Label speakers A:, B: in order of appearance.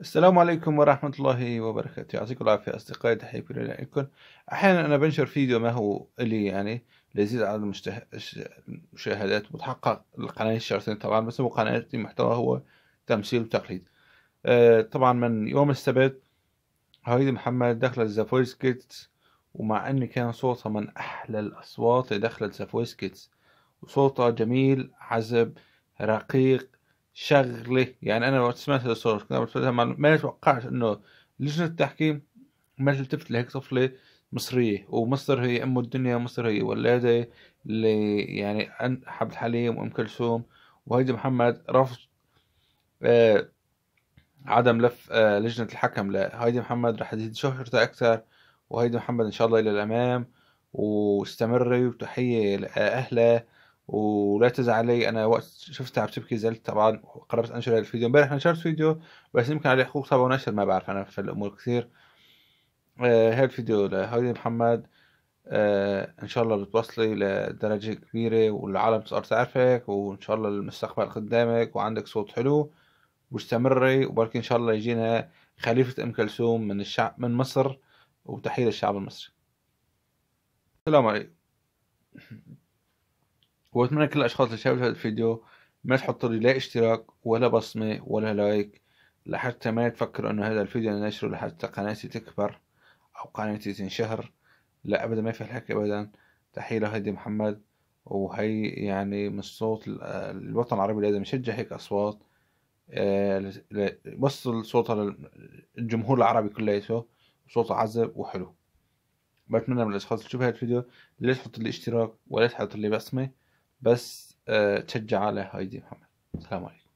A: السلام عليكم ورحمة الله وبركاته يعطيكم العافية أصدقائي تحياتي لكم أحيانا أنا بنشر فيديو ما هو لي يعني ليزيد عدد المشاهدات وتحقق القناة الشهرتين طبعا بس هو قناتي محتوى هو تمثيل وتقليد آه طبعا من يوم السبت هايدي محمد دخلت ذا فويس كيدز ومع ان كان صوتها من احلى الاصوات اللي دخلت ذا فويس كيدز وصوتها جميل عذب رقيق شغله يعني انا وقت سمعت هذا الصوت ما توقعت انه لجنه التحكيم ما تلتفت لهيك طفله مصريه ومصر هي ام الدنيا مصر هي ولاده اللي يعني حبل الحليم وام كلثوم وهيدي محمد رفض آه عدم لف آه لجنه الحكم لهيدي محمد رح تزيد شهرتها اكثر وهيدي محمد ان شاء الله الى الامام واستمري وتحيه لاهلها ولا تزعل علي انا وقت شفتها عم تبكي زلت طبعا قررت انشر الفيديو امبارح نشرت فيديو بس يمكن عليه حقوق طبعا ونشر ما بعرف انا في الامور كثير آه، هذا آه الفيديو لهودي محمد آه ان شاء الله بتوصلي لدرجة كبيرة والعالم تصير تعرفك وان شاء الله المستقبل قدامك وعندك صوت حلو واستمري وبركي ان شاء الله يجينا خليفة ام كلثوم من الشعب من مصر وتحية للشعب المصري السلام عليكم وبتمنى كل الأشخاص اللي شافوا هذا الفيديو ما تحطوا لي لا اشتراك ولا بصمة ولا لايك لحتى ما تفكروا أنه هذا الفيديو أنا نشره لحتى قناتي تكبر أو قناتي تنشهر لا أبدا ما في الحكي أبدا تحية لهادي محمد وهي يعني من صوت الوطن العربي لازم يشجع هيك أصوات يوصل آه، صوتها للجمهور العربي كلياته صوت عذب وحلو بتمنى من الاشخاص اللي شوفوا هذا الفيديو لا تحط لي اشتراك ولا تحط لي بصمه بس آه، تشجع على هايدي محمد السلام عليكم